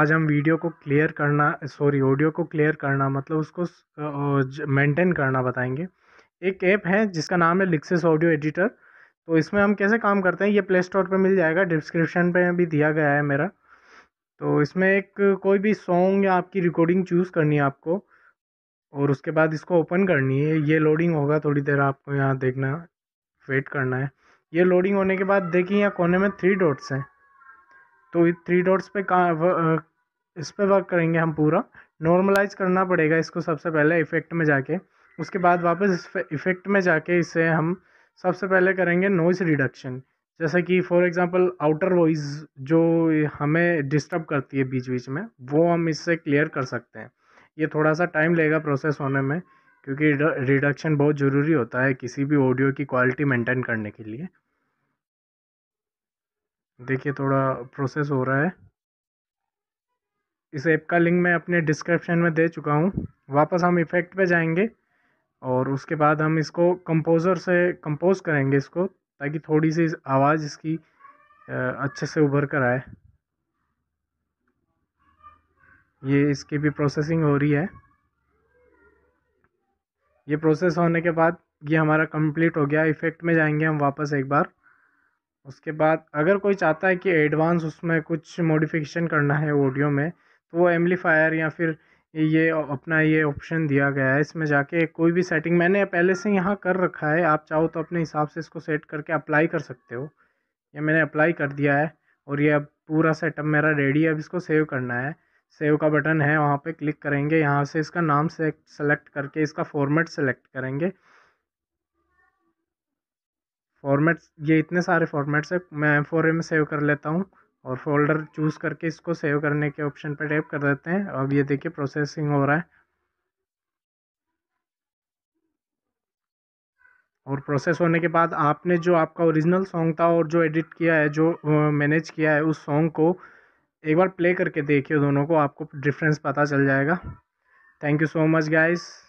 आज हम वीडियो को क्लियर करना सॉरी ऑडियो को क्लियर करना मतलब उसको मेंटेन करना बताएंगे एक ऐप है जिसका नाम है लिक्सिस ऑडियो एडिटर तो इसमें हम कैसे काम करते हैं ये प्ले स्टोर पर मिल जाएगा डिस्क्रिप्शन पे भी दिया गया है मेरा तो इसमें एक कोई भी सॉन्ग या आपकी रिकॉर्डिंग चूज़ करनी है आपको और उसके बाद इसको ओपन करनी है ये लोडिंग होगा थोड़ी देर आपको यहाँ देखना वेट करना है ये लोडिंग होने के बाद देखिए यहाँ कोने में थ्री डॉट्स हैं तो थ्री डॉट्स पे का इस पर वर्क करेंगे हम पूरा नॉर्मलाइज करना पड़ेगा इसको सबसे पहले इफेक्ट में जाके उसके बाद वापस इफेक्ट में जाके इसे हम सबसे पहले करेंगे नॉइस रिडक्शन जैसे कि फॉर एग्जांपल आउटर वॉइस जो हमें डिस्टर्ब करती है बीच बीच में वो हम इससे क्लियर कर सकते हैं ये थोड़ा सा टाइम लेगा प्रोसेस होने में क्योंकि रिडक्शन बहुत ज़रूरी होता है किसी भी ऑडियो की क्वालिटी मेंटेन करने के लिए देखिए थोड़ा प्रोसेस हो रहा है इस ऐप का लिंक मैं अपने डिस्क्रिप्शन में दे चुका हूँ वापस हम इफ़ेक्ट पे जाएंगे और उसके बाद हम इसको कंपोज़र से कंपोज करेंगे इसको ताकि थोड़ी सी आवाज़ इसकी अच्छे से उभर कर आए ये इसकी भी प्रोसेसिंग हो रही है ये प्रोसेस होने के बाद ये हमारा कंप्लीट हो गया इफ़ेक्ट में जाएंगे हम वापस एक बार उसके बाद अगर कोई चाहता है कि एडवांस उसमें कुछ मॉडिफिकेशन करना है ऑडियो में तो वो एम्पलीफायर या फिर ये अपना ये ऑप्शन दिया गया है इसमें जाके कोई भी सेटिंग मैंने पहले से यहाँ कर रखा है आप चाहो तो अपने हिसाब से इसको सेट करके अप्लाई कर सकते हो या मैंने अप्लाई कर दिया है और ये अब पूरा सेटअप मेरा रेडी है अब इसको सेव करना है सेव का बटन है वहाँ पे क्लिक करेंगे यहाँ से इसका नाम सेलेक्ट करके इसका फॉर्मेट सेलेक्ट करेंगे फॉर्मेट्स ये इतने सारे फॉर्मेट्स हैं मैं एम में सेव कर लेता हूँ और फोल्डर चूज़ करके इसको सेव करने के ऑप्शन पर टैप कर देते हैं अब ये देखिए प्रोसेसिंग हो रहा है और प्रोसेस होने के बाद आपने जो आपका ओरिजिनल सॉन्ग था और जो एडिट किया है जो मैनेज किया है उस सॉन्ग को एक बार प्ले करके देखिए दोनों को आपको डिफरेंस पता चल जाएगा thank you so much guys